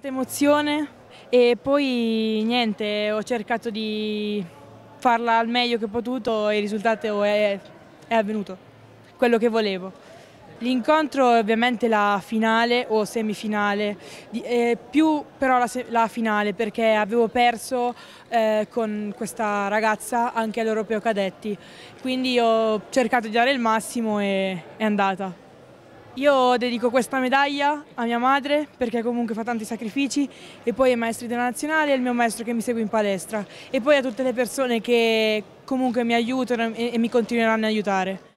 Tanta emozione e poi niente, ho cercato di farla al meglio che ho potuto e il risultato è, è avvenuto, quello che volevo. L'incontro è ovviamente la finale o semifinale, eh, più però la, la, finale perché avevo perso eh, con questa ragazza anche all'Europeo Cadetti, quindi ho cercato di dare il massimo e è andata. Io dedico questa medaglia a mia madre perché comunque fa tanti sacrifici e poi ai maestri della nazionale e al mio maestro che mi segue in palestra e poi a tutte le persone che comunque mi aiutano e mi continueranno a aiutare.